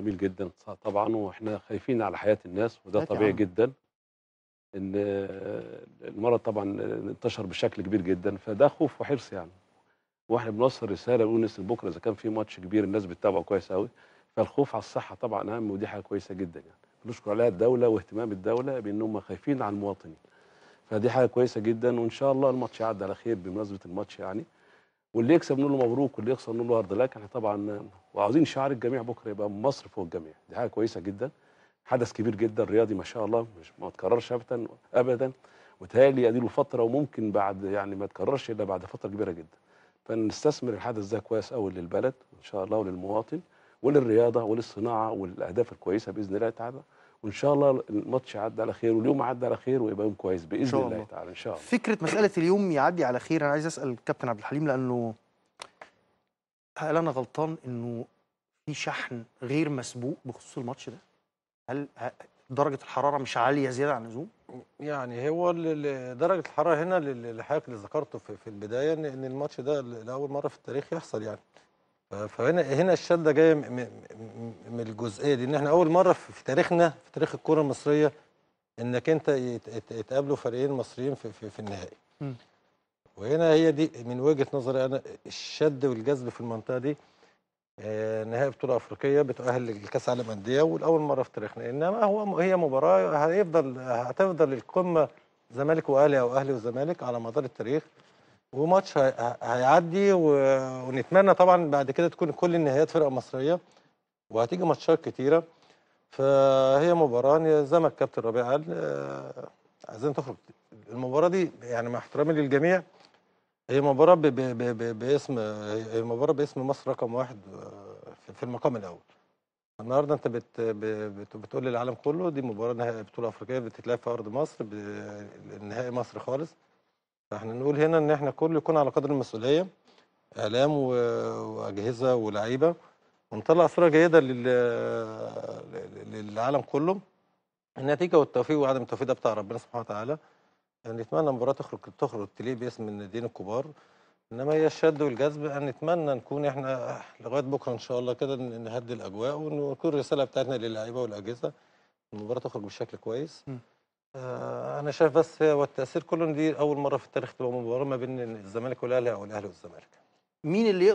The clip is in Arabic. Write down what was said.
جميل جدا طبعا واحنا خايفين على حياه الناس وده طبيعي جدا ان المرض طبعا انتشر بشكل كبير جدا فده خوف وحرص يعني واحنا بنوصل رساله بنقول الناس بكره اذا كان في ماتش كبير الناس بتتابعه كويس قوي فالخوف على الصحه طبعا اهم ودي حاجه كويسه جدا يعني بنشكر عليها الدوله واهتمام الدوله بان هم خايفين على المواطنين فدي حاجه كويسه جدا وان شاء الله الماتش يعدي على خير بمناسبه الماتش يعني واللي يكسب نقول له مبروك واللي يخسر نقول له هارد لكن احنا طبعا وعاوزين شعار الجميع بكره يبقى مصر فوق الجميع دي حاجه كويسه جدا حدث كبير جدا رياضي ما شاء الله مش ما تكررش ابدا ابدا وتهيألي ادي له فتره وممكن بعد يعني ما تكررش الا بعد فتره كبيره جدا فنستثمر الحدث ده كويس قوي للبلد ان شاء الله وللمواطن وللرياضه وللصناعه والاهداف الكويسه باذن الله تعالى وان شاء الله الماتش يعدي على خير واليوم يعدي على خير ويبقى يوم كويس باذن الله. الله تعالى ان شاء الله فكره مساله اليوم يعدي على خير انا عايز اسال الكابتن عبد الحليم لانه هل انا غلطان انه في شحن غير مسبوق بخصوص الماتش ده هل درجه الحراره مش عاليه زياده عن اللزوم يعني هو درجه الحراره هنا اللي حضرتك اللي ذكرته في البدايه ان الماتش ده لاول مره في التاريخ يحصل يعني فهنا هنا الشده جايه من الجزئيه دي ان احنا اول مره في تاريخنا في تاريخ الكره المصريه انك انت يتقابلوا فريقين مصريين في, في, في النهائي. وهنا هي دي من وجهه نظري انا الشد والجذب في المنطقه دي آه، نهائي بطوله افريقيه بتؤهل لكاس عالم انديه والاول مره في تاريخنا انما هو هي مباراه هيفضل هتفضل القمه زمالك واهلي او اهلي وزمالك على مدار التاريخ وماتش هيعدي ونتمنى طبعا بعد كده تكون كل النهايات فرقه مصريه وهتيجي ماتشات كتيره فهي مباراه يعني زي ما الكابتن ربيع قال آه، عايزين تخرج المباراه دي يعني مع احترامي للجميع هي مباراه بـ بـ بـ باسم هي مباراه باسم مصر رقم واحد آه، في المقام الاول النهارده انت بت بت بتقول للعالم كله دي مباراه نهائي بطوله افريقيه بتتلعب في ارض مصر النهائي مصر خالص فاحنا نقول هنا ان احنا كله يكون على قدر المسؤوليه اعلام واجهزه ولاعيبه ونطلع صوره جيده للعالم كله النتيجه والتوفيق وعدم التوفيق ده بتاع ربنا سبحانه وتعالى يعني نتمنى المباراه تخرج تخرج تليق باسم الناديين الكبار انما هي الشد والجذب يعني نتمنى نكون احنا لغايه بكره ان شاء الله كده نهدي الاجواء ونكون الرساله بتاعتنا للاعيبه والاجهزه المباراه تخرج بشكل كويس م. آه، انا شايف بس هو التأثير كله دي اول مره في التاريخ تبقى مباراه ما بين الزمالك والاهلي او الاهلي والزمالك مين اللي